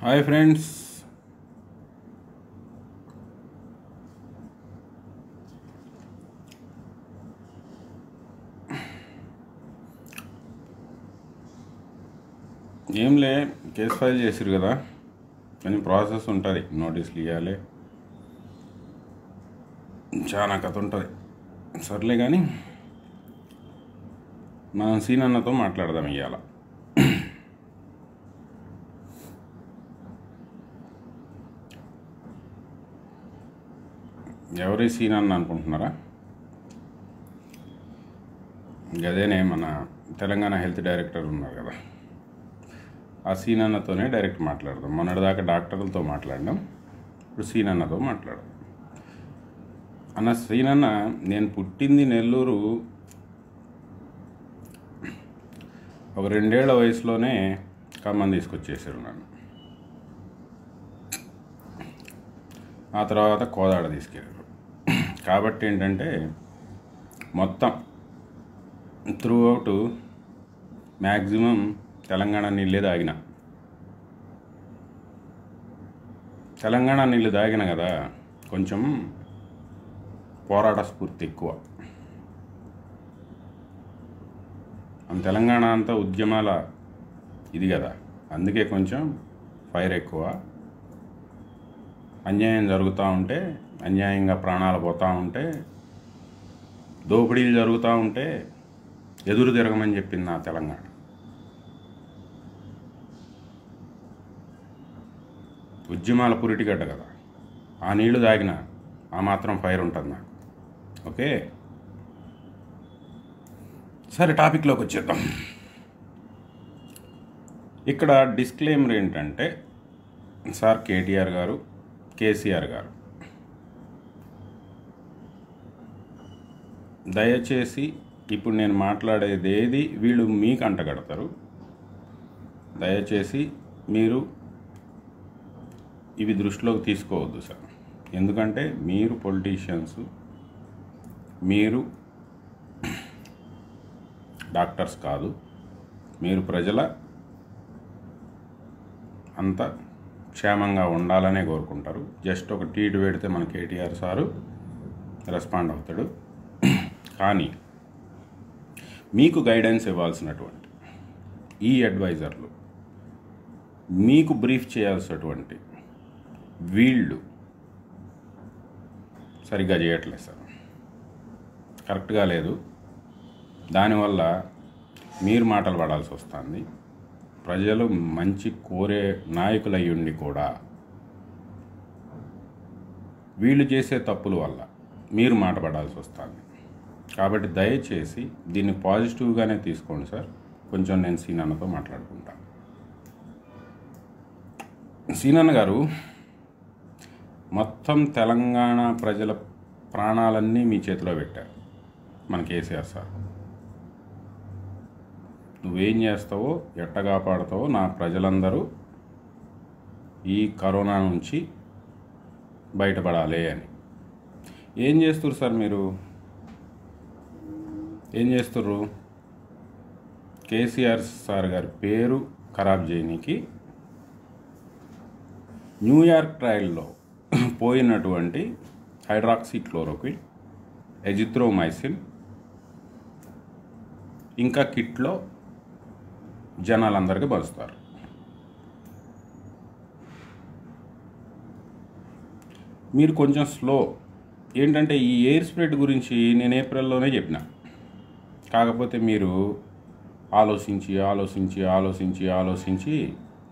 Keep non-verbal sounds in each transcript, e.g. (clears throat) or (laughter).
हाय friends game ले case file చేసారు కదా అన్ని ప్రాసెస్ ఉంటది నోటీస్ ఇయాలి చాలా కథ ఉంటుంది సర్లే కానీ మనం సీనన్నతో మాట్లాడదాం ఇవాళ ఎవరి సీనన్న అనుకుంటున్నారా గదేనే మన తెలంగాణ హెల్త్ డైరెక్టర్ ఉన్నారు కదా ఆ సీనన్నతోనే డైరెక్ట్ మాట్లాడదాం మొన్నటిదాకా డాక్టర్లతో మాట్లాడడం ఇప్పుడు సీనన్నతో మాట్లాడదాం అన్న శ్రీనన్న నేను పుట్టింది నెల్లూరు ఒక రెండేళ్ల వయసులోనే ఖమ్మం తీసుకొచ్చేసారు నన్ను ఆ తర్వాత కోదాడ తీసుకెళ్ళారు కాబట్టి ఏంటంటే మొత్తం త్రూ అవుట్ మ్యాక్సిమం తెలంగాణ నీళ్ళే తాగిన తెలంగాణ నీళ్ళు తాగిన కదా కొంచెం పోరాట స్ఫూర్తి ఎక్కువ తెలంగాణ అంతా ఉద్యమాల ఇది కదా అందుకే కొంచెం ఫైర్ ఎక్కువ అన్యాయం జరుగుతూ ఉంటే అన్యాయంగా ప్రాణాలు పోతూ ఉంటే దోపిడీలు జరుగుతూ ఉంటే ఎదురు తిరగమని చెప్పింది నా తెలంగాణ ఉద్యమాల పురిటిగడ్డ కదా ఆ నీళ్లు తాగిన ఆ మాత్రం ఫైర్ ఉంటుంది నాకు ఓకే సరే టాపిక్లోకి వచ్చేద్దాం ఇక్కడ డిస్క్లెయిమర్ ఏంటంటే సార్ కేటీఆర్ గారు కేసీఆర్ గారు దయచేసి ఇప్పుడు నేను మాట్లాడేది ఏది వీళ్ళు మీకు అంటగడతారు దయచేసి మీరు ఇవి దృష్టిలోకి తీసుకోవద్దు సార్ ఎందుకంటే మీరు పొలిటీషియన్స్ మీరు డాక్టర్స్ కాదు మీరు ప్రజల అంత క్షేమంగా ఉండాలనే కోరుకుంటారు జస్ట్ ఒక ట్వీట్ పెడితే మన కేటీఆర్ సారు రెస్పాండ్ అవుతాడు కానీ మీకు గైడెన్స్ ఇవ్వాల్సినటువంటి ఈ అడ్వైజర్లు మీకు బ్రీఫ్ చేయాల్సినటువంటి వీళ్ళు సరిగ్గా చేయట్లేదు సార్ కరెక్ట్గా లేదు దానివల్ల మీరు మాటలు పడాల్సి వస్తుంది ప్రజలు మంచి కోరే నాయకులయ్యుండి కూడా వీళ్ళు చేసే తప్పుల వల్ల మీరు మాట పడాల్సి వస్తుంది కాబట్టి దయచేసి దీన్ని పాజిటివ్గానే తీసుకోండి సార్ కొంచెం నేను సీనాన్నతో మాట్లాడుకుంటాను సీనన్న గారు మొత్తం తెలంగాణ ప్రజల ప్రాణాలన్నీ మీ చేతిలో పెట్టారు మన కేసీఆర్ సార్ నువ్వేం చేస్తావో ఎట్ట కాపాడుతావో నా ప్రజలందరూ ఈ కరోనా నుంచి బయటపడాలి అని ఏం చేస్తారు సార్ మీరు ఏం చేస్తుర్రు కేసీఆర్ సార్ గారి పేరు ఖరాబ్ చేయడానికి న్యూయార్క్ ట్రయల్లో పోయినటువంటి హైడ్రాక్సీ ఎజిత్రోమైసిన్ ఇంకా కిట్లో జనాలందరికీ పంచుతారు మీరు కొంచెం స్లో ఏంటంటే ఈ ఎయిర్ స్ప్రెడ్ గురించి నేను ఏప్రిల్లోనే చెప్పిన కాకపోతే మీరు ఆలోచించి ఆలోచించి ఆలోచించి ఆలోచించి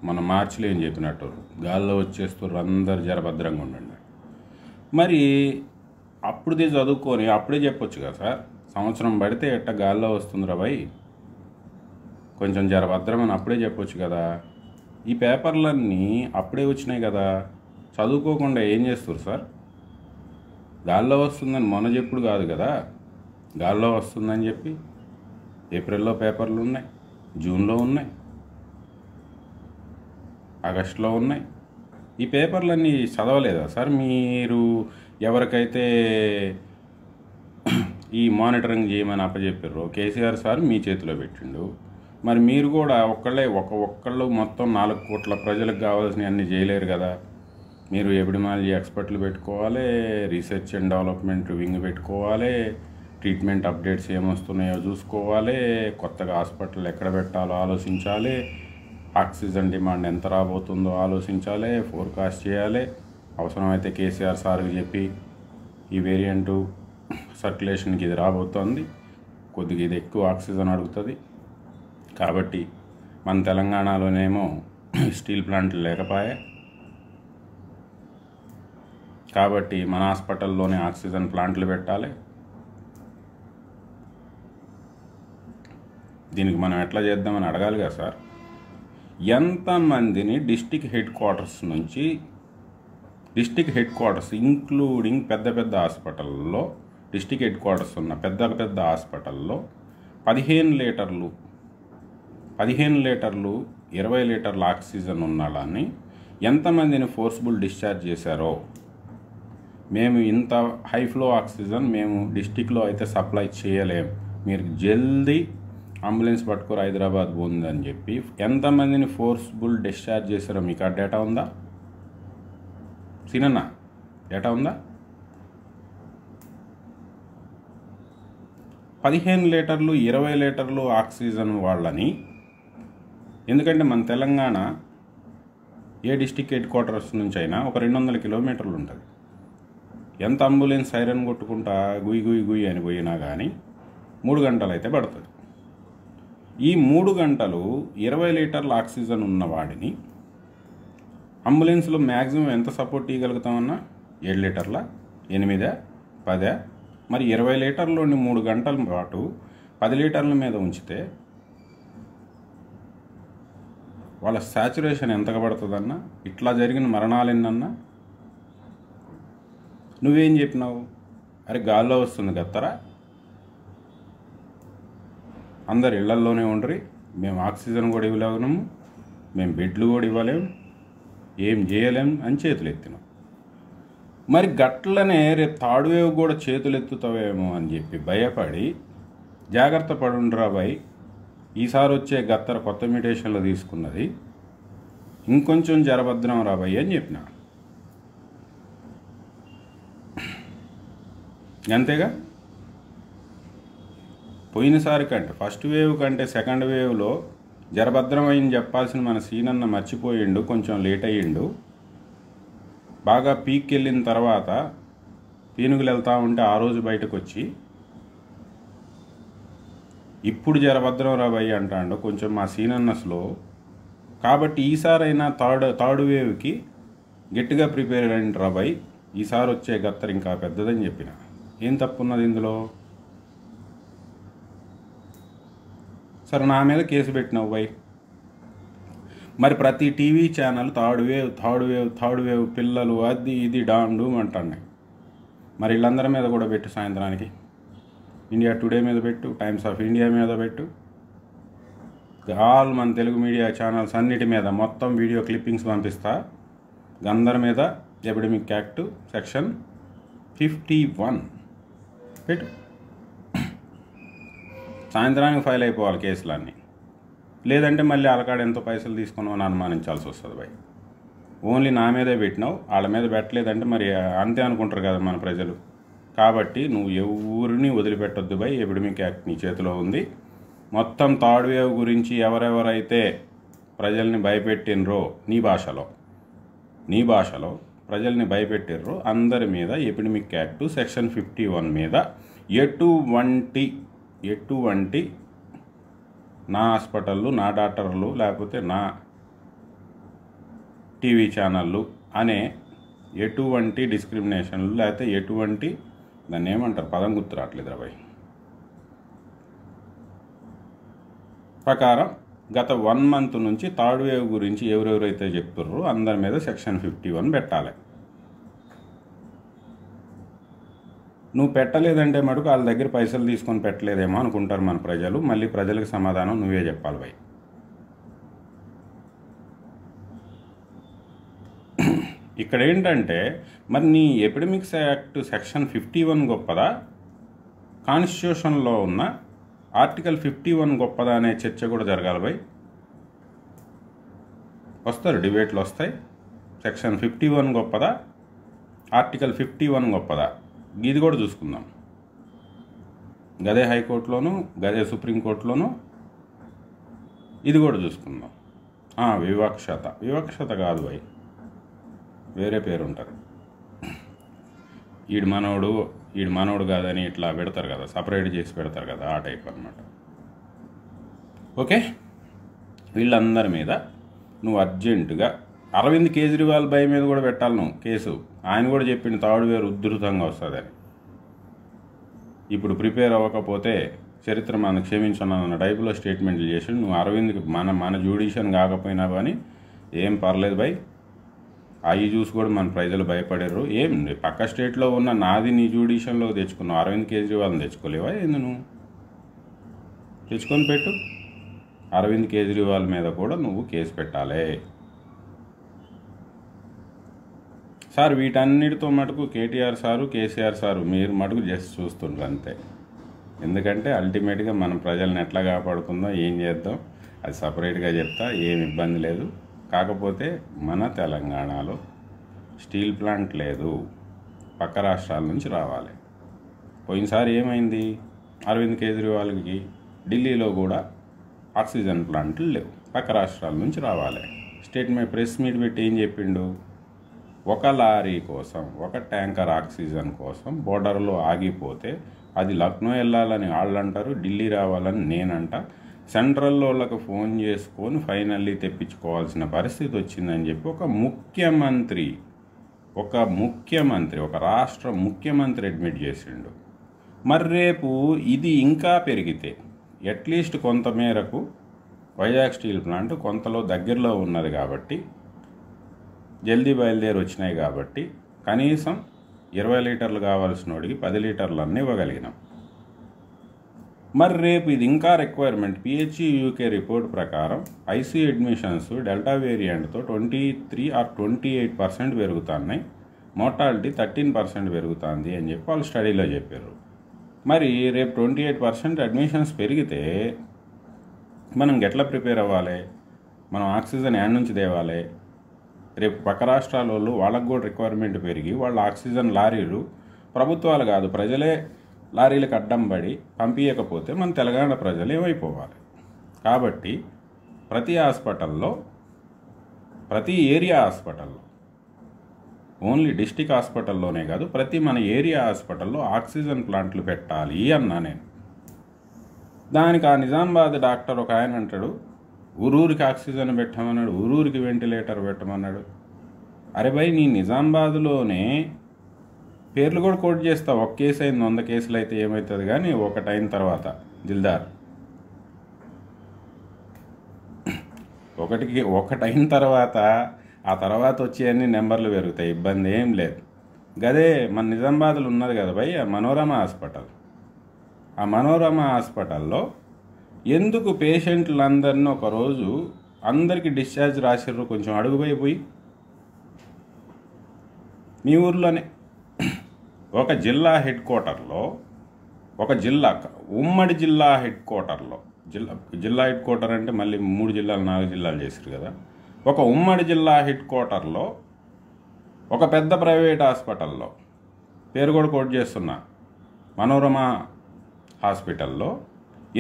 మన మార్చిలో ఏం చెప్పినట్టు గాల్లో వచ్చేస్తూ అందరు జరభద్రంగా ఉండండి మరి అప్పుడే చదువుకొని అప్పుడే చెప్పొచ్చు కదా సార్ సంవత్సరం పడితే ఎట్ట గాల్లో వస్తుందిరా భయ్ కొంచెం జర భద్రమని అప్పుడే చెప్పొచ్చు కదా ఈ పేపర్లన్నీ అప్పుడే వచ్చినాయి కదా చదువుకోకుండా ఏం చేస్తారు సార్ గాల్లో వస్తుందని మొన్న చెప్పుడు కాదు కదా గాల్లో వస్తుందని చెప్పి ఏప్రిల్లో పేపర్లు ఉన్నాయి జూన్లో ఉన్నాయి ఆగస్టులో ఉన్నాయి ఈ పేపర్లన్నీ చదవలేదా సార్ మీరు ఎవరికైతే ఈ మానిటరింగ్ చేయమని అప్పచెప్పారు కేసీఆర్ సార్ మీ చేతిలో పెట్టిండు మరి మీరు కూడా ఒక్కళ్ళే ఒక ఒక్కళ్ళు మొత్తం నాలుగు కోట్ల ప్రజలకు కావాల్సిన అన్ని చేయలేరు కదా మీరు ఎపిడమాలజీ ఎక్స్పర్ట్లు పెట్టుకోవాలి రీసెర్చ్ అండ్ డెవలప్మెంట్ వింగ్ పెట్టుకోవాలి ట్రీట్మెంట్ అప్డేట్స్ ఏమొస్తున్నాయో చూసుకోవాలి కొత్తగా హాస్పిటల్ ఎక్కడ పెట్టాలో ఆలోచించాలి ఆక్సిజన్ డిమాండ్ ఎంత రాబోతుందో ఆలోచించాలి ఫోర్కాస్ట్ చేయాలి అవసరమైతే కేసీఆర్ సార్కి చెప్పి ఈ వేరియంటు సర్క్యులేషన్కి ఇది రాబోతోంది కొద్దిగా ఇది ఎక్కువ ఆక్సిజన్ అడుగుతుంది కాబట్టి మన తెలంగాణలోనేమో స్టీల్ ప్లాంట్లు లేకపోయా కాబట్టి మన హాస్పిటల్లోనే ఆక్సిజన్ ప్లాంట్లు పెట్టాలి దీనికి మనం ఎట్లా చేద్దామని అడగాలి కదా సార్ ఎంతమందిని డిస్టిక్ హెడ్ క్వార్టర్స్ నుంచి డిస్టిక్ హెడ్ క్వార్టర్స్ ఇంక్లూడింగ్ పెద్ద పెద్ద హాస్పిటల్లో డిస్టిక్ హెడ్ క్వార్టర్స్ ఉన్న పెద్ద పెద్ద హాస్పిటల్లో పదిహేను లీటర్లు పదిహేను లీటర్లు ఇరవై లీటర్ల ఆక్సిజన్ ఉన్నాళ్ళని ఎంతమందిని ఫోర్స్బుల్ డిశ్చార్జ్ చేశారో మేము ఇంత హై ఫ్లో ఆక్సిజన్ మేము డిస్టిక్లో అయితే సప్లై చేయలేం మీరు జల్దీ అంబులెన్స్ పట్టుకోరు హైదరాబాద్ పోందని చెప్పి ఎంతమందిని ఫోర్స్బుల్ డిశ్చార్జ్ చేశారో మీకు ఆ డేటా ఉందా సినన్నా డేటా ఉందా పదిహేను లీటర్లు ఇరవై లీటర్లు ఆక్సిజన్ వాళ్ళని ఎందుకంటే మన తెలంగాణ ఏ డిస్టిక్ హెడ్ క్వార్టర్స్ నుంచి అయినా ఒక రెండు వందల కిలోమీటర్లు ఉంటుంది ఎంత అంబులెన్స్ సైరన్ కొట్టుకుంటా గుయ్ గుయ్ గుయ్ అని పోయినా కానీ మూడు గంటలు అయితే పడుతుంది ఈ మూడు గంటలు ఇరవై లీటర్ల ఆక్సిజన్ ఉన్నవాడిని అంబులెన్స్లో మ్యాక్సిమం ఎంత సపోర్ట్ ఇవ్వగలుగుతామన్నా ఏడు లీటర్ల ఎనిమిదా పదా మరి ఇరవై లీటర్లోని మూడు గంటల పాటు పది లీటర్ల మీద ఉంచితే వాళ్ళ శాచురేషన్ ఎంత పడుతుందన్నా ఇట్లా జరిగిన మరణాలు ఎన్నన్నా నువ్వేం చెప్పినావు అరే గాల్లో వస్తుంది కత్తరా అందరు ఇళ్లల్లోనే ఉండ్రి మేము ఆక్సిజన్ కూడా ఇవ్వలేము మేము బెడ్లు కూడా ఇవ్వలేము ఏం చేయలేం అని చేతులు ఎత్తినాం మరి గట్లనే రేపు తాడువేవి కూడా చేతులెత్తుతావేమో అని చెప్పి భయపడి జాగ్రత్త పడుండ్రా భయ్ ఈసారి వచ్చే గత్తర కొత్త మ్యూటేషన్లో తీసుకున్నది ఇంకొంచెం జరభద్రం రాబాయ్ అని చెప్పిన అంతేగా పోయినసారి కంటే ఫస్ట్ వేవ్ కంటే సెకండ్ వేవ్లో జరభద్రమైంది చెప్పాల్సిన మన సీనన్న మర్చిపోయిండు కొంచెం లేట్ అయ్యిండు బాగా పీక్ వెళ్ళిన తర్వాత పీనుగులు వెళ్తూ ఉంటే ఆ రోజు బయటకు వచ్చి ఇప్పుడు జరభద్రం భయ్య అంటాడు కొంచెం మా సీనన్నస్లో కాబట్టి ఈసారైనా థర్డ్ థర్డ్ వేవ్కి గట్టిగా ప్రిపేర్ అయిన రాబాయ్ ఈసారి వచ్చే గత్తర్ ఇంకా పెద్దదని చెప్పిన ఏం తప్పున్నది ఇందులో సరే నా మీద కేసు పెట్టినావు బాయ్ మరి ప్రతి TV channel third wave third wave third wave పిల్లలు అది ఇది డాండు డూమ్ అంటున్నాయి మరి వీళ్ళందరి మీద కూడా పెట్టు సాయంత్రానికి ఇండియా టుడే మీద పెట్టు టైమ్స్ ఆఫ్ ఇండియా మీద పెట్టు ఆల్ మన తెలుగు మీడియా ఛానల్స్ అన్నిటి మీద మొత్తం వీడియో క్లిప్పింగ్స్ పంపిస్తా అందరి మీద epidemic act section fifty one పెట్టు సాయంత్రానికి ఫైల్ అయిపోవాలి కేసులన్నీ లేదంటే మళ్ళీ వాళ్ళకాడ ఎంతో పైసలు అని అనుమానించాల్సి వస్తుంది భయ్ ఓన్లీ నా మీదే పెట్టినావు వాళ్ళ మీద పెట్టలేదంటే మరి అంతే అనుకుంటారు కదా మన ప్రజలు కాబట్టి నువ్వు ఎవరిని వదిలిపెట్టొద్దు భయ్ మీకు యాక్ట్ నీ చేతిలో ఉంది మొత్తం థర్డ్ వేవ్ గురించి ఎవరెవరైతే ప్రజల్ని భయపెట్టినరో నీ భాషలో నీ భాషలో ప్రజల్ని భయపెట్టిర్రో అందరి మీద epidemic act section fifty one మీద ఎటువంటి ఎటువంటి నా హాస్పిటళ్ళు నా డాక్టర్లు లేకపోతే నా టీవీ ఛానళ్ళు అనే ఎటువంటి డిస్క్రిమినేషన్లు లేకపోతే ఎటువంటి దాన్ని ఏమంటారు పదం గుర్తు రావట్లేదు రాబాయ్ ప్రకారం గత వన్ మంత్ నుంచి థర్డ్ వేవ్ గురించి ఎవరెవరైతే చెప్తుర్రో అందరి మీద సెక్షన్ ఫిఫ్టీ వన్ పెట్టాలి నువ్వు పెట్టలేదంటే మటుకు వాళ్ళ దగ్గర పైసలు తీసుకొని పెట్టలేదేమో అనుకుంటారు మన ప్రజలు మళ్ళీ ప్రజలకు సమాధానం నువ్వే చెప్పాలి భయ్ ఇక్కడ ఏంటంటే మరి నీ epidemics act section fifty one గొప్పదా కాన్స్టిట్యూషన్లో ఉన్న ఆర్టికల్ ఫిఫ్టీ వన్ గొప్పదా అనే చర్చ కూడా జరగాలి భయ్ వస్తారు డిబేట్లు వస్తాయి సెక్షన్ ఫిఫ్టీ వన్ గొప్పదా ఆర్టికల్ ఫిఫ్టీ వన్ గొప్పదా ఇది కూడా చూసుకుందాం గదే హైకోర్టులోను గదే సుప్రీంకోర్టులోను ఇది కూడా చూసుకుందాం వివక్షత వివక్షత కాదు భయ్ వేరే పేరు ఉంటారు ఈడు మనోడు ఈడు మనోడు కాదని ఇట్లా పెడతారు కదా సపరేట్ చేసి పెడతారు కదా ఆ టైప్ అనమాట ఓకే వీళ్ళందరి మీద నువ్వు అర్జెంటుగా అరవింద్ కేజ్రీవాల్ భయ మీద కూడా పెట్టాలను కేసు ఆయన కూడా చెప్పిన తాడు వేరు ఉధృతంగా వస్తుందని ఇప్పుడు ప్రిపేర్ అవ్వకపోతే చరిత్ర మనం క్షమించున్నానన్న టైపులో స్టేట్మెంట్లు చేసి నువ్వు అరవింద్కి మన మన జ్యుడిషియన్ కాకపోయినా కానీ ఏం పర్లేదు భయ్ అవి చూసి కూడా మన ప్రజలు భయపడేరు ఏం పక్క స్టేట్లో ఉన్న నాది నీ జ్యుడిషియన్లో తెచ్చుకున్నావు అరవింద్ కేజ్రీవాల్ని తెచ్చుకోలేవా ఏంది నువ్వు తెచ్చుకొని పెట్టు అరవింద్ కేజ్రీవాల్ మీద కూడా నువ్వు కేసు పెట్టాలి సార్ వీటన్నిటితో మటుకు కేటీఆర్ సారు కేసీఆర్ సారు మీరు మటుకు జస్ట్ చూస్తుండ్రు అంతే ఎందుకంటే అల్టిమేట్గా మనం ప్రజలను ఎట్లా కాపాడుకుందాం ఏం చేద్దాం అది సపరేట్గా చెప్తా ఏం ఇబ్బంది లేదు కాకపోతే మన తెలంగాణలో స్టీల్ ప్లాంట్ లేదు పక్క రాష్ట్రాల నుంచి రావాలి పోయినసారి ఏమైంది అరవింద్ కేజ్రీవాల్కి ఢిల్లీలో కూడా ఆక్సిజన్ ప్లాంట్లు లేవు పక్క రాష్ట్రాల నుంచి రావాలి స్టేట్ మీద ప్రెస్ మీట్ పెట్టి ఏం చెప్పిండు ఒక లారీ కోసం ఒక ట్యాంకర్ ఆక్సిజన్ కోసం బోర్డర్లో ఆగిపోతే అది లక్నో వెళ్ళాలని వాళ్ళు అంటారు ఢిల్లీ రావాలని నేనంట సెంట్రల్ వాళ్ళకు ఫోన్ చేసుకొని ఫైనల్లీ తెప్పించుకోవాల్సిన పరిస్థితి వచ్చిందని చెప్పి ఒక ముఖ్యమంత్రి ఒక ముఖ్యమంత్రి ఒక రాష్ట్ర ముఖ్యమంత్రి అడ్మిట్ చేసిండు మరి రేపు ఇది ఇంకా పెరిగితే అట్లీస్ట్ కొంత మేరకు వైజాగ్ స్టీల్ ప్లాంట్ కొంతలో దగ్గరలో ఉన్నది కాబట్టి జల్దీ బయలుదేరి వచ్చినాయి కాబట్టి కనీసం ఇరవై లీటర్లు కావాల్సిన వాడికి పది లీటర్లు అన్నీ ఇవ్వగలిగినాం మరి రేపు ఇది ఇంకా రిక్వైర్మెంట్ పిహెచ్ఈ యూకే రిపోర్ట్ ప్రకారం ఐసీ అడ్మిషన్స్ డెల్టా వేరియంట్తో twenty three or twenty eight percent పెరుగుతున్నాయి మోర్టాలిటీ థర్టీన్ పర్సెంట్ పెరుగుతుంది అని చెప్పి వాళ్ళు స్టడీలో చెప్పారు మరి రేపు ట్వంటీ ఎయిట్ పర్సెంట్ అడ్మిషన్స్ పెరిగితే మనం ఎట్లా ప్రిపేర్ అవ్వాలి మనం ఆక్సిజన్ యాడ్ నుంచి తేవాలి రేపు పక్క రాష్ట్రాల వాళ్ళు వాళ్ళకు కూడా రిక్వైర్మెంట్ పెరిగి వాళ్ళ ఆక్సిజన్ లారీలు ప్రభుత్వాలు కాదు ప్రజలే లారీలకు అడ్డం పడి పంపించకపోతే మన తెలంగాణ ప్రజలు ఏమైపోవాలి కాబట్టి ప్రతి హాస్పిటల్లో ప్రతి ఏరియా హాస్పిటల్లో ఓన్లీ డిస్టిక్ హాస్పిటల్లోనే కాదు ప్రతి మన ఏరియా హాస్పిటల్లో ఆక్సిజన్ ప్లాంట్లు పెట్టాలి అన్నా నేను దానికి ఆ నిజామాబాద్ డాక్టర్ ఒక ఆయన అంటాడు ఊరూరికి ఆక్సిజన్ పెట్టమన్నాడు ఊరూరికి వెంటిలేటర్ పెట్టమన్నాడు అరే భయ్ నీ నిజామాబాద్లోనే పేర్లు కూడా కోట్ చేస్తా ఒక కేసు అయింది వంద కేసులు అయితే ఏమవుతుంది కానీ ఒకటి అయిన తర్వాత జిల్దార్ ఒకటికి ఒకటైన తర్వాత ఆ తర్వాత అన్ని నెంబర్లు పెరుగుతాయి ఇబ్బంది ఏం లేదు గదే మన నిజామాబాద్లో ఉన్నది కదా భయ్య మనోరమ హాస్పిటల్ ఆ మనోరమ హాస్పిటల్లో ఎందుకు పేషెంట్లందరినీ ఒకరోజు అందరికీ డిశ్చార్జ్ రాసిర్రు కొంచెం అడుగుపోయిపోయి మీ ఊర్లోనే ఒక జిల్లా హెడ్ క్వార్టర్లో ఒక జిల్లా ఉమ్మడి జిల్లా హెడ్ క్వార్టర్లో జిల్లా జిల్లా హెడ్ క్వార్టర్ అంటే మళ్ళీ మూడు జిల్లాలు నాలుగు జిల్లాలు చేశారు కదా ఒక ఉమ్మడి జిల్లా హెడ్ క్వార్టర్లో ఒక పెద్ద ప్రైవేట్ హాస్పిటల్లో పేరు కూడా కోట్ చేస్తున్నా మనోరమ హాస్పిటల్లో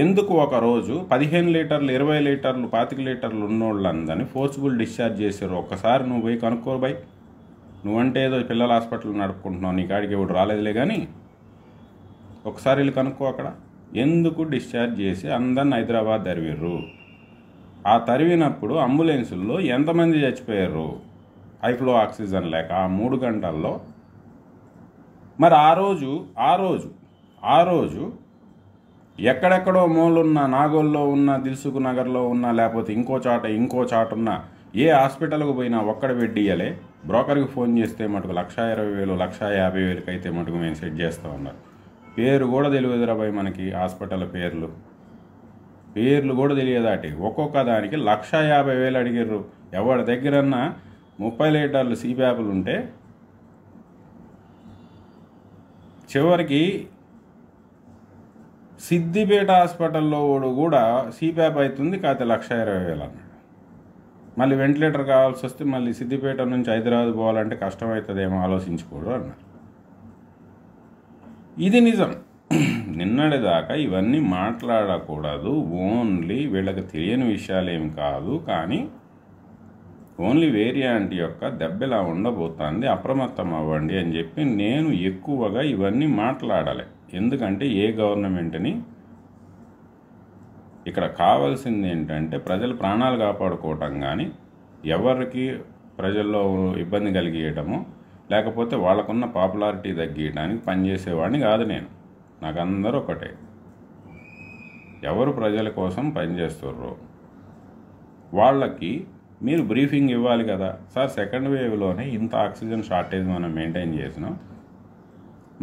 ఎందుకు ఒకరోజు పదిహేను లీటర్లు ఇరవై లీటర్లు పాతిక లీటర్లు ఉన్నోళ్ళందని ఫోర్స్ఫుల్ డిశ్చార్జ్ చేశారు ఒక్కసారి నువ్వు పోయి బై నువ్వంటే ఏదో పిల్లల హాస్పిటల్ నడుపుకుంటున్నావు నీ కాడికి ఎవడు రాలేదులే కానీ ఒకసారి వెళ్ళి కనుక్కో అక్కడ ఎందుకు డిశ్చార్జ్ చేసి అందరిని హైదరాబాద్ తరివిర్రు ఆ తరివినప్పుడు అంబులెన్సుల్లో ఎంతమంది చచ్చిపోయారు హైఫ్లో ఆక్సిజన్ లేక ఆ మూడు గంటల్లో మరి ఆ రోజు ఆ రోజు ఆ రోజు ఎక్కడెక్కడో మూలున్న నాగోల్లో ఉన్న దిల్సుఖ్ నగర్లో ఉన్న లేకపోతే ఇంకో చాట ఇంకో చాట ఉన్న ఏ హాస్పిటల్కు పోయినా ఒక్కడ వెడ్డియలే బ్రోకర్కి ఫోన్ చేస్తే మటుకు లక్ష ఇరవై వేలు లక్ష యాభై వేలకు అయితే మటుకు మేము సెట్ చేస్తూ ఉన్నారు పేరు కూడా తెలియదురా మనకి హాస్పిటల్ పేర్లు పేర్లు కూడా తెలియదాటి ఒక్కొక్క దానికి లక్ష యాభై వేలు అడిగారు ఎవరి దగ్గరన్నా ముప్పై లీటర్లు సీబ్యాపులు ఉంటే చివరికి సిద్దిపేట హాస్పిటల్లో వాడు కూడా సీప్యాప్ అవుతుంది కాకపోతే లక్ష ఇరవై వేలు అన్నాడు మళ్ళీ వెంటిలేటర్ కావాల్సి వస్తే మళ్ళీ సిద్దిపేట నుంచి హైదరాబాద్ పోవాలంటే ఏమో ఆలోచించుకోడు అన్నారు ఇది నిజం నిన్నటిదాకా ఇవన్నీ మాట్లాడకూడదు ఓన్లీ వీళ్ళకి తెలియని విషయాలు ఏమి కాదు కానీ ఓన్లీ వేరియాంట్ యొక్క దెబ్బలా ఉండబోతోంది అప్రమత్తం అవ్వండి అని చెప్పి నేను ఎక్కువగా ఇవన్నీ మాట్లాడలే ఎందుకంటే ఏ గవర్నమెంట్ని ఇక్కడ కావాల్సింది ఏంటంటే ప్రజలు ప్రాణాలు కాపాడుకోవటం కానీ ఎవరికి ప్రజల్లో ఇబ్బంది కలిగేయటము లేకపోతే వాళ్ళకున్న పాపులారిటీ తగ్గియడానికి పనిచేసేవాడిని కాదు నేను నాకు అందరూ ఒకటే ఎవరు ప్రజల కోసం పనిచేస్తుర్రో వాళ్ళకి మీరు బ్రీఫింగ్ ఇవ్వాలి కదా సార్ సెకండ్ వేవ్లోనే ఇంత ఆక్సిజన్ షార్టేజ్ మనం మెయింటైన్ చేసినాం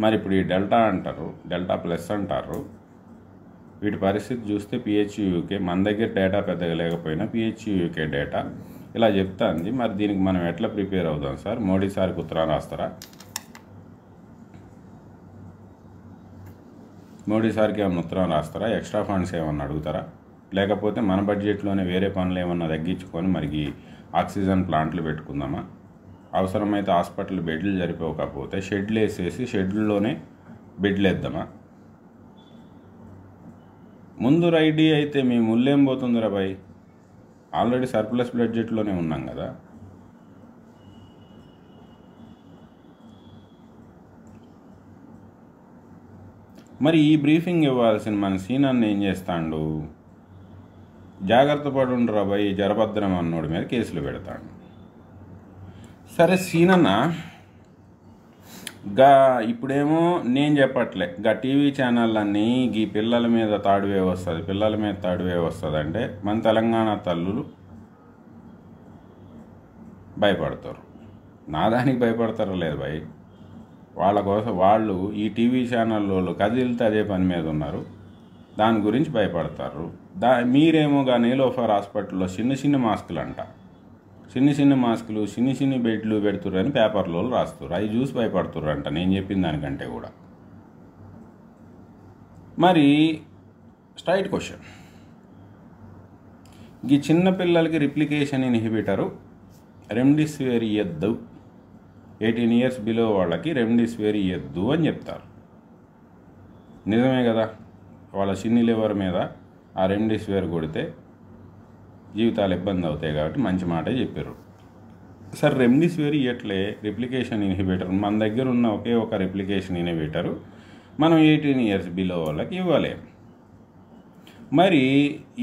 మరి ఇప్పుడు ఈ డెల్టా అంటారు డెల్టా ప్లస్ అంటారు వీటి పరిస్థితి చూస్తే పిహెచ్యుకే మన దగ్గర డేటా పెద్దగా లేకపోయినా పిహెచ్యుకే డేటా ఇలా చెప్తాంది మరి దీనికి మనం ఎట్లా ప్రిపేర్ అవుదాం సార్ మోడీ సార్కి ఉత్తరాలు రాస్తారా మోడీ సార్కి ఏమైనా ఉత్తరాలు రాస్తారా ఎక్స్ట్రా ఫండ్స్ ఏమన్నా అడుగుతారా లేకపోతే మన బడ్జెట్లోనే వేరే పనులు ఏమన్నా తగ్గించుకొని మరి ఆక్సిజన్ ప్లాంట్లు పెట్టుకుందామా అవసరమైతే హాస్పిటల్ బెడ్లు జరిపోకపోతే షెడ్లు వేసేసి షెడ్లోనే బెడ్లు వేద్దామా ముందు రైడీ అయితే మీ ముళ్ళేం పోతుందిరా భాయ్ ఆల్రెడీ సర్ప్లస్ బడ్జెట్లోనే ఉన్నాం కదా మరి ఈ బ్రీఫింగ్ ఇవ్వాల్సిన మన సీనాన్ని ఏం చేస్తాడు జాగ్రత్త రా భయ్ జరభద్రం అన్నోడి మీద కేసులు పెడతాడు సరే అన్న గా ఇప్పుడేమో నేను చెప్పట్లే గా టీవీ ఛానళ్ళన్నీ గీ పిల్లల మీద తాడువే వస్తుంది పిల్లల మీద తాడువే వస్తుంది అంటే మన తెలంగాణ తల్లులు భయపడతారు నా దానికి భయపడతారో లేదు భయ్ వాళ్ళ కోసం వాళ్ళు ఈ టీవీ ఛానల్ కదిలితే అదే పని మీద ఉన్నారు దాని గురించి భయపడతారు దా మీరేమో కానీ నీలోఫర్ హాస్పిటల్లో చిన్న చిన్న మాస్కులు అంట చిన్ని చిన్ని మాస్కులు చిన్ని చిన్న బెడ్లు పెడుతుర్రని పేపర్లో రాస్తుర్రు అవి చూసి అంట నేను చెప్పిన దానికంటే కూడా మరి స్ట్రైట్ క్వశ్చన్ ఈ చిన్న పిల్లలకి రిప్లికేషన్ ఇన్హిబిటరు రెమ్డిసివిర్ ఇయ్యద్దు ఎయిటీన్ ఇయర్స్ బిలో వాళ్ళకి రెమ్డిసివిర్ ఇయ్యద్దు అని చెప్తారు నిజమే కదా వాళ్ళ చిన్ని లివర్ మీద ఆ రెమ్డిసివిర్ కొడితే జీవితాలు ఇబ్బంది అవుతాయి కాబట్టి మంచి మాట చెప్పారు సార్ రెమ్డిసివిర్ ఇట్లే రెప్లికేషన్ ఇన్హిబిటర్ మన దగ్గర ఉన్న ఒకే ఒక రెప్లికేషన్ ఇన్హిబిటర్ మనం ఎయిటీన్ ఇయర్స్ బిలో వాళ్ళకి ఇవ్వాలి మరి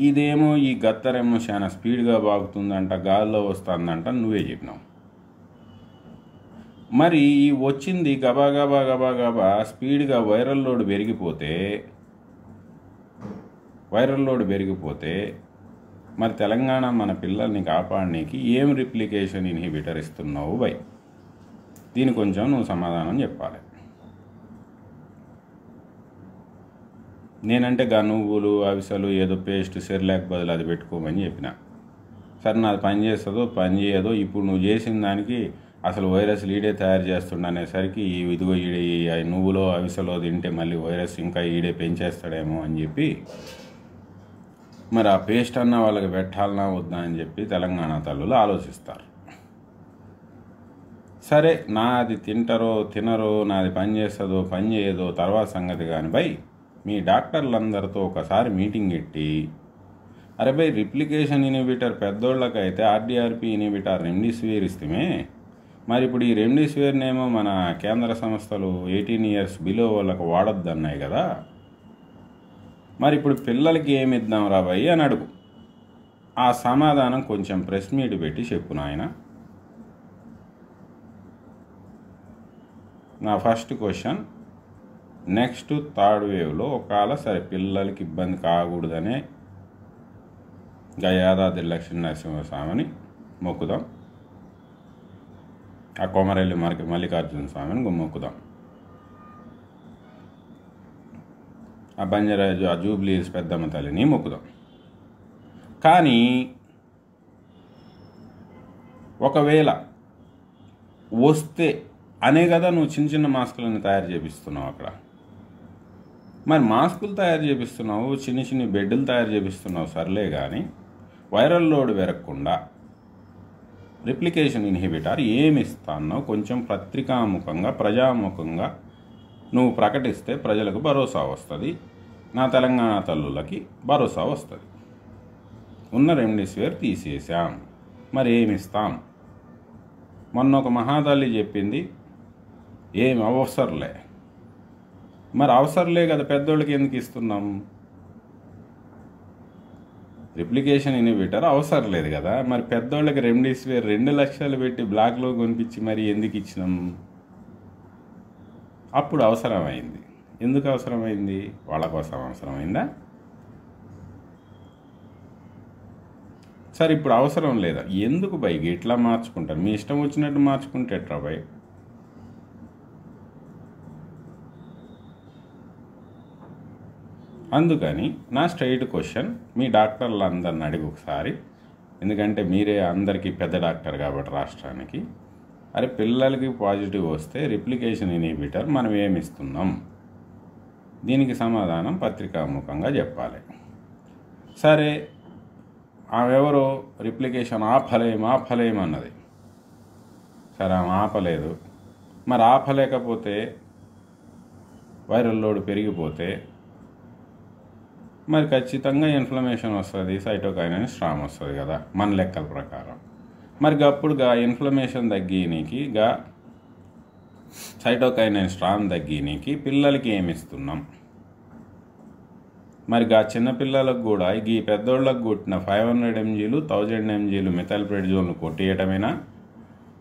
ఇదేమో ఈ గత్తరేమో చాలా స్పీడ్గా బాగుతుందంట గాల్లో వస్తుందంట నువ్వే చెప్పినావు మరి ఈ వచ్చింది గబా గబా గబా గబా స్పీడ్గా వైరల్ లోడ్ పెరిగిపోతే వైరల్ లోడ్ పెరిగిపోతే మరి తెలంగాణ మన పిల్లల్ని కాపాడడానికి ఏం రిప్లికేషన్ ఇన్హిబిటర్ ఇస్తున్నావు బై దీని కొంచెం నువ్వు సమాధానం చెప్పాలి నేనంటే గనువులు అవిసలు ఏదో పేస్ట్ సెర్లాక్ బదులు అది పెట్టుకోమని చెప్పిన సరే నాది పని చేస్తుందో పని చేయదో ఇప్పుడు నువ్వు చేసిన దానికి అసలు వైరస్ ఈడే తయారు చేస్తుండనేసరికి ఈ ఇదిగో ఈడే నువ్వులో అవిసలో తింటే మళ్ళీ వైరస్ ఇంకా ఈడే పెంచేస్తాడేమో అని చెప్పి మరి ఆ పేస్ట్ అన్న వాళ్ళకి పెట్టాలన్నా వద్దా అని చెప్పి తెలంగాణ తల్లులు ఆలోచిస్తారు సరే నాది తింటరో తినరో నాది పని చేస్తుందో పని చేయదో తర్వాత సంగతి కానీ బై మీ డాక్టర్లందరితో ఒకసారి మీటింగ్ ఎట్టి అరే బై రిప్లికేషన్ ఇనిబిటర్ పెద్దోళ్ళకైతే ఆర్డీఆర్పి ఇనిబిటర్ రెమ్డిసివీర్ ఇస్తమే మరి ఇప్పుడు ఈ రెమ్డిసివీర్నేమో మన కేంద్ర సంస్థలు ఎయిటీన్ ఇయర్స్ బిలో వాళ్ళకు వాడొద్దన్నాయి కదా మరి ఇప్పుడు పిల్లలకి ఏమి ఇద్దాం రాబాయి అని అడుగు ఆ సమాధానం కొంచెం ప్రెస్ మీట్ పెట్టి చెప్పు నాయన నా ఫస్ట్ క్వశ్చన్ నెక్స్ట్ థర్డ్ వేవ్లో ఒకవేళ సరే పిల్లలకి ఇబ్బంది కాకూడదనే గయాదాది లక్ష్మీ నరసింహస్వామిని మొక్కుదాం ఆ కొమరెల్లి మార్కి మల్లికార్జున స్వామిని మొక్కుదాం ఆ బంజరాజు ఆ జూబ్లీస్ పెద్దమ్మ తల్లిని మొక్కుదాం కానీ ఒకవేళ వస్తే అనే కదా నువ్వు చిన్న చిన్న మాస్కులను తయారు చేపిస్తున్నావు అక్కడ మరి మాస్కులు తయారు చేపిస్తున్నావు చిన్న చిన్న బెడ్లు తయారు చేపిస్తున్నావు సర్లే కానీ వైరల్ లోడ్ పెరగకుండా రిప్లికేషన్ ఇన్హిబిటార్ ఏమి ఇస్తానో కొంచెం పత్రికాముఖంగా ప్రజాముఖంగా నువ్వు ప్రకటిస్తే ప్రజలకు భరోసా వస్తుంది నా తెలంగాణ తల్లులకి భరోసా వస్తుంది ఉన్న రెమ్డెసివిర్ తీసేసాం మరి ఏమిస్తాం మొన్న ఒక మహాతల్లి చెప్పింది ఏం అవసరంలే మరి అవసరంలే కదా పెద్దోళ్ళకి ఎందుకు ఇస్తున్నాం రిప్లికేషన్ ఇన్హిబిటర్ అవసరం లేదు కదా మరి పెద్దోళ్ళకి రెమ్డెసివిర్ రెండు లక్షలు పెట్టి బ్లాక్లో కొనిపించి మరి ఎందుకు ఇచ్చినాం అప్పుడు అవసరమైంది ఎందుకు అవసరమైంది వాళ్ళ కోసం అవసరమైందా సరే ఇప్పుడు అవసరం లేదా ఎందుకు బైక్ ఇట్లా మార్చుకుంటారు మీ ఇష్టం వచ్చినట్టు మార్చుకుంటే ఎట్రా బైక్ అందుకని నా స్ట్రైట్ క్వశ్చన్ మీ డాక్టర్లు అందరిని అడిగి ఒకసారి ఎందుకంటే మీరే అందరికీ పెద్ద డాక్టర్ కాబట్టి రాష్ట్రానికి అరే పిల్లలకి పాజిటివ్ వస్తే రిప్లికేషన్ ఇనిబిటర్ మనం ఇస్తున్నాం దీనికి సమాధానం పత్రికాముఖంగా చెప్పాలి సరే ఆమెవరో రిప్లికేషన్ ఆపలేం ఆపలేం అన్నది సరే ఆమె ఆపలేదు మరి ఆపలేకపోతే వైరల్ లోడ్ పెరిగిపోతే మరి ఖచ్చితంగా ఇన్ఫ్లమేషన్ వస్తుంది అని స్ట్రామ్ వస్తుంది కదా మన లెక్కల ప్రకారం మరి అప్పుడు గా ఇన్ఫ్లమేషన్ తగ్గినీకి గా సైటోకైన్ స్ట్రాంగ్ తగ్గినీకి పిల్లలకి ఏమి ఇస్తున్నాం మరి గా చిన్నపిల్లలకు కూడా ఈ పెద్దోళ్ళకు కొట్టిన ఫైవ్ హండ్రెడ్ ఎంజీలు థౌజండ్ ఎంజీలు మిథాల్ప్రెడ్జోన్లు కొట్టేయటమేనా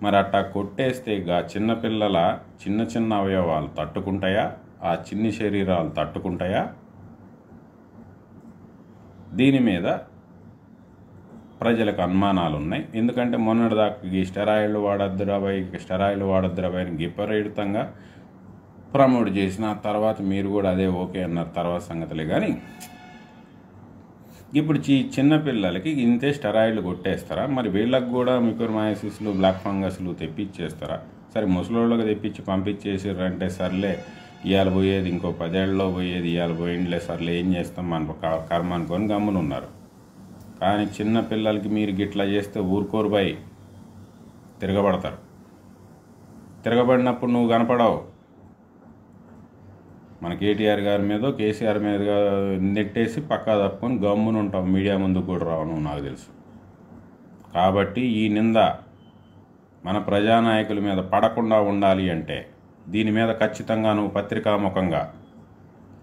మరి అట్టా కొట్టేస్తే గా చిన్నపిల్లల చిన్న చిన్న అవయవాలు తట్టుకుంటాయా ఆ చిన్ని శరీరాలు తట్టుకుంటాయా దీని మీద ప్రజలకు అనుమానాలు ఉన్నాయి ఎందుకంటే మొన్నటిదాకా ఈ స్టెరాయిడ్లు వాడద్దురాబాయి స్టెరాయిడ్లు వాడద్దురాబాయి అని విపరీతంగా ప్రమోట్ చేసిన తర్వాత మీరు కూడా అదే ఓకే అన్నారు తర్వాత సంగతులే కానీ ఇప్పుడు ఈ చిన్నపిల్లలకి ఇంతే స్టెరాయిడ్లు కొట్టేస్తారా మరి వీళ్ళకి కూడా మికోర్మాయసిస్లు బ్లాక్ ఫంగస్లు తెప్పించేస్తారా సరే ముసలోళ్ళకి తెప్పించి పంపించేసారంటే సర్లే ఇవాళ పోయేది ఇంకో పదేళ్ళలో పోయేది ఇవాళ పోయిండిలే సర్లే ఏం చేస్తాం మన కర్మానుకొని అనుకొని గమ్మునున్నారు కానీ చిన్న పిల్లలకి మీరు గిట్లా చేస్తే ఊరుకోరు బై తిరగబడతారు తిరగబడినప్పుడు నువ్వు కనపడవు మన కేటీఆర్ గారి మీద కేసీఆర్ మీద నెట్టేసి పక్కా తప్పుకొని గమ్మున ఉంటావు మీడియా ముందు కూడా రావు నాకు తెలుసు కాబట్టి ఈ నింద మన ప్రజానాయకుల మీద పడకుండా ఉండాలి అంటే దీని మీద ఖచ్చితంగా నువ్వు పత్రికాముఖంగా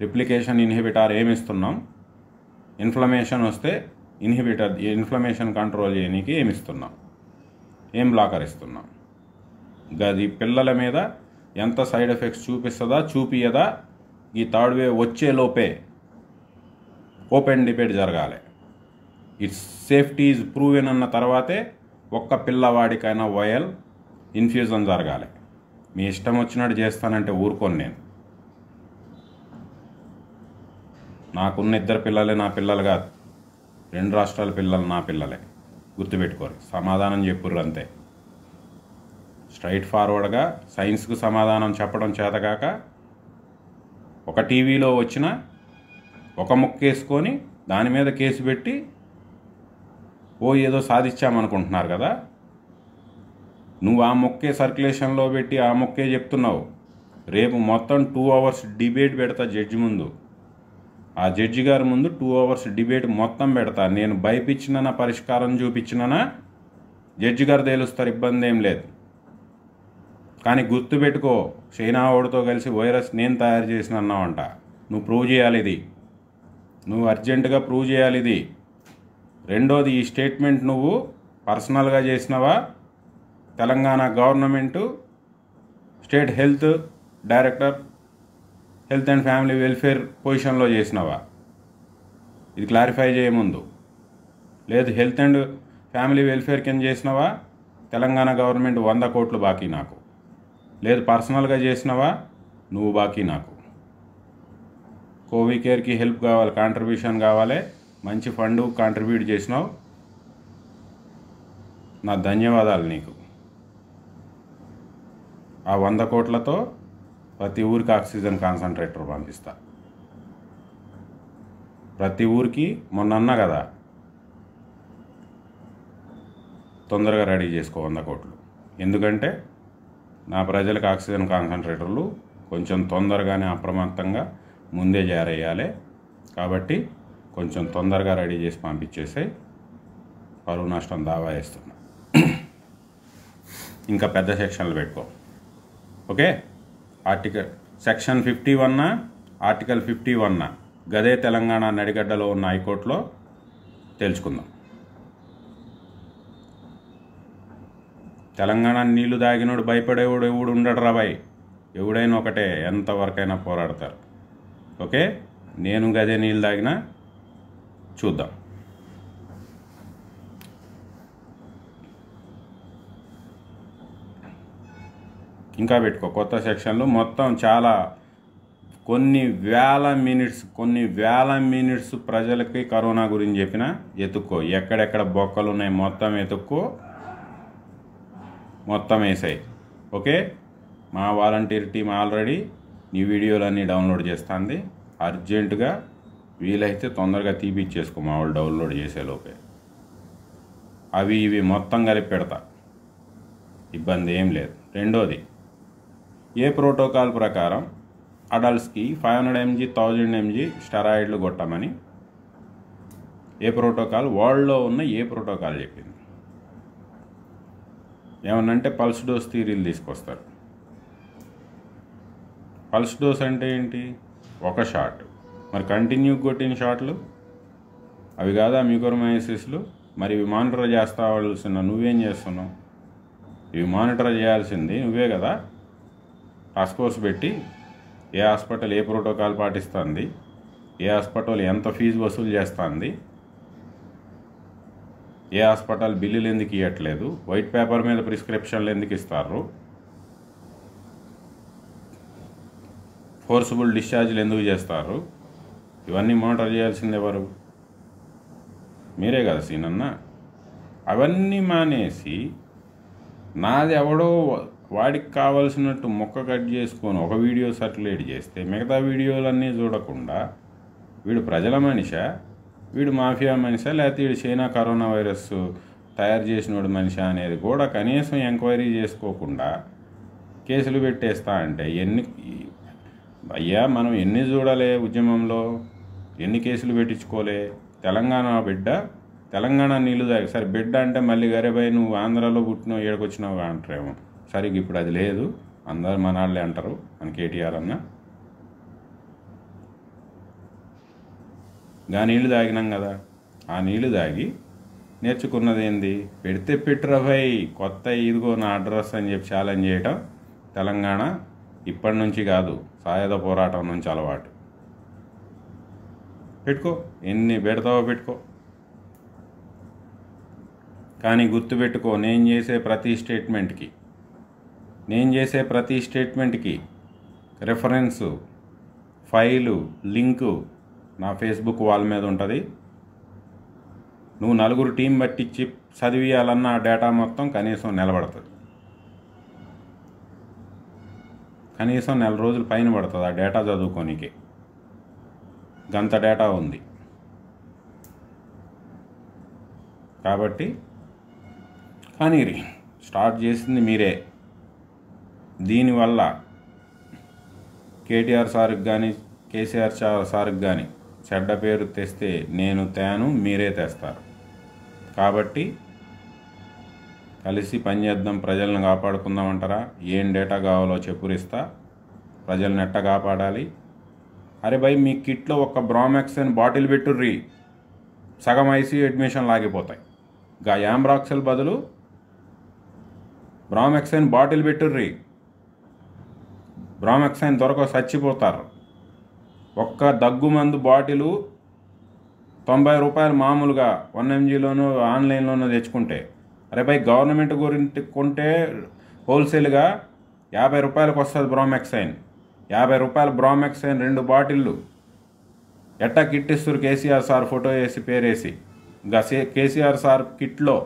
రిప్లికేషన్ ఇన్హిబిటార్ ఏమిస్తున్నాం ఇన్ఫ్లమేషన్ వస్తే ఇన్హిబిటర్ ఇన్ఫ్లమేషన్ కంట్రోల్ చేయడానికి ఇస్తున్నాం ఏం బ్లాకర్ ఇస్తున్నాం గది పిల్లల మీద ఎంత సైడ్ ఎఫెక్ట్స్ చూపిస్తుందా చూపియదా ఈ థర్డ్ వేవ్ వచ్చే లోపే ఓపెన్ డిబేట్ జరగాలి ఇట్స్ సేఫ్టీ ఈజ్ ప్రూవెన్ అన్న తర్వాతే ఒక్క పిల్లవాడికైనా వయల్ ఇన్ఫ్యూజన్ జరగాలి మీ ఇష్టం వచ్చినట్టు చేస్తానంటే ఊరుకోను నేను నాకున్న ఇద్దరు పిల్లలే నా పిల్లలు కాదు రెండు రాష్ట్రాల పిల్లలు నా పిల్లలే గుర్తుపెట్టుకోరు సమాధానం చెప్పుర్రు అంతే స్ట్రైట్ ఫార్వర్డ్గా సైన్స్కు సమాధానం చెప్పడం చేతగాక ఒక టీవీలో వచ్చిన ఒక ముక్కేసుకొని దాని మీద కేసు పెట్టి ఓ ఏదో సాధించామనుకుంటున్నారు కదా నువ్వు ఆ మొక్కే సర్క్యులేషన్లో పెట్టి ఆ మొక్కే చెప్తున్నావు రేపు మొత్తం టూ అవర్స్ డిబేట్ పెడతా జడ్జి ముందు ఆ జడ్జి గారి ముందు టూ అవర్స్ డిబేట్ మొత్తం పెడతా నేను భయపించినా పరిష్కారం చూపించినా జడ్జి గారు తేలుస్తారు ఇబ్బంది ఏం లేదు కానీ గుర్తుపెట్టుకో చైనావాడితో కలిసి వైరస్ నేను తయారు చేసిన అన్నావంట నువ్వు ప్రూవ్ చేయాలి ఇది నువ్వు అర్జెంటుగా ప్రూవ్ చేయాలి ఇది రెండోది ఈ స్టేట్మెంట్ నువ్వు పర్సనల్గా చేసినవా Telangana government state health director health and family welfare పొజిషన్లో చేసినావా ఇది క్లారిఫై చేయముందు లేదు హెల్త్ అండ్ ఫ్యామిలీ వెల్ఫేర్ కింద చేసినావా తెలంగాణ గవర్నమెంట్ వంద కోట్లు బాకీ నాకు లేదు పర్సనల్గా చేసినావా నువ్వు బాకీ నాకు కోవి కేర్కి హెల్ప్ కావాలి కాంట్రిబ్యూషన్ కావాలి మంచి ఫండ్ కాంట్రిబ్యూట్ చేసినావు నా ధన్యవాదాలు నీకు ఆ వంద కోట్లతో ప్రతి ఊరికి ఆక్సిజన్ కాన్సన్ట్రేటర్ పంపిస్తా ప్రతి ఊరికి మొన్న అన్నా కదా తొందరగా రెడీ చేసుకో వంద కోట్లు ఎందుకంటే నా ప్రజలకు ఆక్సిజన్ కాన్సన్ట్రేటర్లు కొంచెం తొందరగానే అప్రమత్తంగా ముందే జారేయాలి కాబట్టి కొంచెం తొందరగా రెడీ చేసి పంపించేసే పరువు నష్టం దావా వేస్తున్నా ఇంకా పెద్ద సెక్షన్లు పెట్టుకో ఓకే ఆర్టికల్ సెక్షన్ ఫిఫ్టీ వన్న ఆర్టికల్ ఫిఫ్టీ వన్న గదే తెలంగాణ నడిగడ్డలో ఉన్న హైకోర్టులో తెలుసుకుందాం తెలంగాణ నీళ్లు దాగినోడు భయపడేవాడు ఎవడు ఉండడు రాబాయి ఎవడైనా ఒకటే ఎంతవరకైనా పోరాడతారు ఓకే నేను గదే నీళ్ళు తాగినా చూద్దాం ఇంకా పెట్టుకో కొత్త సెక్షన్లు మొత్తం చాలా కొన్ని వేల మినిట్స్ కొన్ని వేల మినిట్స్ ప్రజలకి కరోనా గురించి చెప్పిన ఎత్తుక్కో ఎక్కడెక్కడ బొక్కలు ఉన్నాయి మొత్తం ఎత్తుక్కో మొత్తం వేసాయి ఓకే మా వాలంటీర్ టీం ఆల్రెడీ నీ వీడియోలన్నీ డౌన్లోడ్ చేస్తుంది అర్జెంటుగా వీలైతే తొందరగా తీపిచ్చేసుకో మా వాళ్ళు డౌన్లోడ్ చేసేలోపే అవి ఇవి మొత్తం కలిపి పెడతా ఇబ్బంది ఏం లేదు రెండోది ఏ ప్రోటోకాల్ ప్రకారం అడల్ట్స్కి five hundred mg thousand mg స్టెరాయిడ్లు కొట్టమని ఏ ప్రోటోకాల్ వరల్డ్లో ఉన్న ఏ ప్రోటోకాల్ చెప్పింది ఏమనంటే పల్స్ డోస్ థీరీలు తీసుకొస్తారు పల్స్ డోస్ అంటే ఏంటి ఒక షాట్ మరి కంటిన్యూ కొట్టిన షాట్లు అవి కాదా మ్యూకోర్మయసిస్లు మరి ఇవి మానిటర్ చేస్తావాల్సిన నువ్వేం చేస్తున్నావు ఇవి మానిటర్ చేయాల్సింది నువ్వే కదా ఆస్కోర్స్ పెట్టి ఏ హాస్పిటల్ ఏ ప్రోటోకాల్ పాటిస్తుంది ఏ హాస్పిటల్ ఎంత ఫీజు వసూలు చేస్తుంది ఏ హాస్పిటల్ బిల్లులు ఎందుకు ఇవ్వట్లేదు వైట్ పేపర్ మీద ప్రిస్క్రిప్షన్లు ఎందుకు ఇస్తారు ఫోర్సబుల్ డిశ్చార్జ్లు ఎందుకు చేస్తారు ఇవన్నీ మోటార్ చేయాల్సింది ఎవరు మీరే కదా సీనన్న అవన్నీ మానేసి నాది ఎవడో వాడికి కావలసినట్టు మొక్క కట్ చేసుకొని ఒక వీడియో సర్టిలైట్ చేస్తే మిగతా వీడియోలన్నీ చూడకుండా వీడు ప్రజల మనిష వీడు మాఫియా మనిష లేకపోతే వీడు చైనా కరోనా వైరస్ తయారు వాడు మనిషి అనేది కూడా కనీసం ఎంక్వైరీ చేసుకోకుండా కేసులు పెట్టేస్తా అంటే ఎన్ని అయ్యా మనం ఎన్ని చూడలే ఉద్యమంలో ఎన్ని కేసులు పెట్టించుకోలే తెలంగాణ బిడ్డ తెలంగాణ నీళ్ళు తాగి సరే బిడ్డ అంటే మళ్ళీ గరేబాయి నువ్వు ఆంధ్రాలో పుట్టినావు ఏడకొచ్చినావు అంటారేమో సరిగ్గా ఇప్పుడు అది లేదు అందరు మనాళ్ళే అంటారు మన కేటీఆర్ అన్న గా నీళ్ళు తాగినాం కదా ఆ నీళ్ళు తాగి నేర్చుకున్నది ఏంది పెడితే పిట్రఫై కొత్త ఇదిగో నా అడ్రస్ అని చెప్పి ఛాలెంజ్ చేయటం తెలంగాణ ఇప్పటి నుంచి కాదు సాయుధ పోరాటం నుంచి అలవాటు పెట్టుకో ఎన్ని పెడతావో పెట్టుకో కానీ గుర్తుపెట్టుకో నేను చేసే ప్రతి స్టేట్మెంట్కి నేను చేసే ప్రతి స్టేట్మెంట్కి రెఫరెన్సు ఫైలు లింకు నా ఫేస్బుక్ వాల్ మీద ఉంటుంది నువ్వు నలుగురు టీం పట్టించి చదివియాలన్న డేటా మొత్తం కనీసం నిలబడుతుంది కనీసం నెల రోజులు పైన పడుతుంది ఆ డేటా చదువుకోనికి గంత డేటా ఉంది కాబట్టి కానీ స్టార్ట్ చేసింది మీరే దీనివల్ల కేటీఆర్ సార్కి కానీ కేసీఆర్ సార్కి కానీ చెడ్డ పేరు తెస్తే నేను తేను మీరే తెస్తారు కాబట్టి కలిసి పనిచేద్దాం ప్రజలను కాపాడుకుందాం అంటారా ఏం డేటా కావాలో చెప్పురిస్తా ప్రజలను ఎట్ట కాపాడాలి అరే భయ్ మీ కిట్లో ఒక బ్రామాక్స్ అని బాటిల్ పెట్టుర్రి సగం ఐసీ అడ్మిషన్ లాగిపోతాయి గా యాంబ్రాక్సెల్ బదులు బ్రామెక్స్ అని బాటిల్ పెట్టుర్రి బ్రామెక్సైన్ దొరక చచ్చిపోతారు ఒక్క దగ్గుమందు బాటిలు తొంభై రూపాయలు మామూలుగా వన్ ఎంజీలోనూ ఆన్లైన్లోనూ తెచ్చుకుంటే అరే పై గవర్నమెంట్ గురించి కొంటే హోల్సేల్గా యాభై రూపాయలకు వస్తుంది బ్రామెక్సైన్ యాభై రూపాయలు బ్రామెక్సైన్ రెండు బాటిళ్ళు ఎట్టా కిట్ ఇస్తారు కేసీఆర్ సార్ ఫోటో వేసి పేరేసి ఇంకా కేసీఆర్ సార్ కిట్లో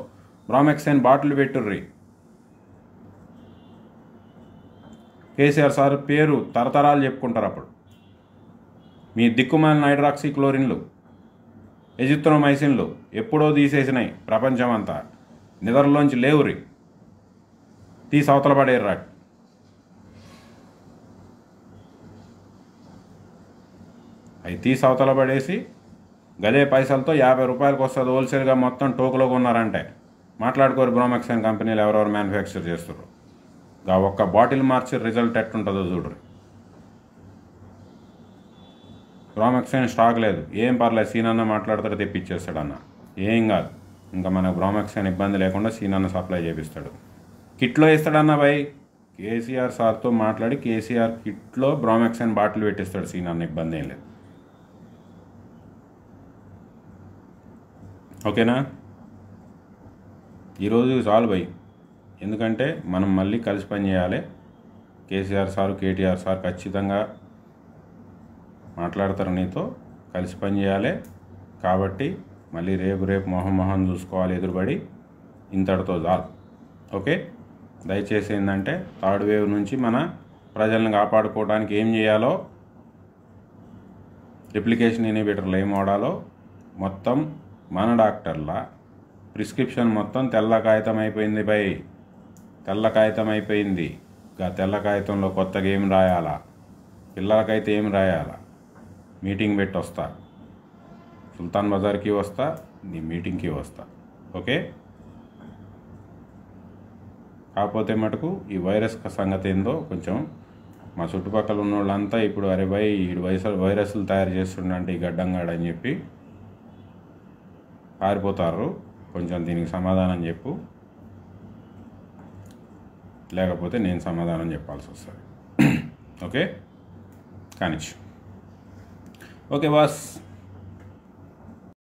బ్రామెక్సైన్ బాటిల్ పెట్టుర్రీ కేసీఆర్ సార్ పేరు తరతరాలు చెప్పుకుంటారు అప్పుడు మీ దిక్కుమాలిన హైడ్రాక్సీ క్లోరిన్లు ఎజిత్రోమైసిన్లు ఎప్పుడో తీసేసినాయి ప్రపంచం అంతా నిద్రలోంచి లేవురి తీసి అవతల పడేరు రాట్ అవి తీసి అవతల పడేసి గదే పైసలతో యాభై రూపాయలకు వస్తుంది హోల్సేల్గా మొత్తం టోకులో కొన్నారంటే మాట్లాడుకోరు బ్రోమెక్సన్ కంపెనీలు ఎవరెవరు మ్యానుఫ్యాక్చర్ చేస్తున్నారు ఆ ఒక్క బాటిల్ మార్చి రిజల్ట్ ఎట్టుంటుందో చూడరు ఎక్స్చేంజ్ స్టాక్ లేదు ఏం పర్లేదు సీనన్న మాట్లాడతాడు తెప్పించేస్తాడు అన్న ఏం కాదు ఇంకా మన ఎక్స్చేంజ్ ఇబ్బంది లేకుండా సీనన్న సప్లై చేపిస్తాడు కిట్లో ఇస్తాడన్న భయ్ కేసీఆర్ సార్తో మాట్లాడి కేసీఆర్ కిట్లో బ్రామెక్సిన్ బాటిల్ పెట్టిస్తాడు సీనన్న ఇబ్బంది ఏం లేదు ఓకేనా ఈరోజు చాలు భయ్ ఎందుకంటే మనం మళ్ళీ కలిసి పనిచేయాలి కేసీఆర్ సార్ కేటీఆర్ సార్ ఖచ్చితంగా మాట్లాడతారు నీతో కలిసి పనిచేయాలి కాబట్టి మళ్ళీ రేపు రేపు మొహం మొహం చూసుకోవాలి ఎదురుబడి ఇంతటితో చాలు ఓకే దయచేసి ఏంటంటే థర్డ్ వేవ్ నుంచి మన ప్రజలను కాపాడుకోవడానికి ఏం చేయాలో రిప్లికేషన్ ఇన్హిబిటర్లు ఏం వాడాలో మొత్తం మన డాక్టర్ల ప్రిస్క్రిప్షన్ మొత్తం తెల్ల కాగితం అయిపోయింది బై తెల్ల కాగితం అయిపోయింది ఇంకా తెల్ల కాగితంలో కొత్తగా ఏం రాయాలా పిల్లలకైతే ఏం రాయాలా మీటింగ్ పెట్టి వస్తా సుల్తాన్ బజార్కి వస్తా నీ మీటింగ్కి వస్తా ఓకే కాకపోతే మటుకు ఈ వైరస్ సంగతి ఏందో కొంచెం మా చుట్టుపక్కల ఉన్న వాళ్ళంతా ఇప్పుడు అరే భయ్ ఈ వైరస్ వైరస్లు తయారు చేస్తుండంటే ఈ గడ్డంగాడని చెప్పి పారిపోతారు కొంచెం దీనికి సమాధానం చెప్పు లేకపోతే నేను సమాధానం చెప్పాల్సి వస్తుంది (clears throat) ఓకే కానిచ్చు ఓకే బాస్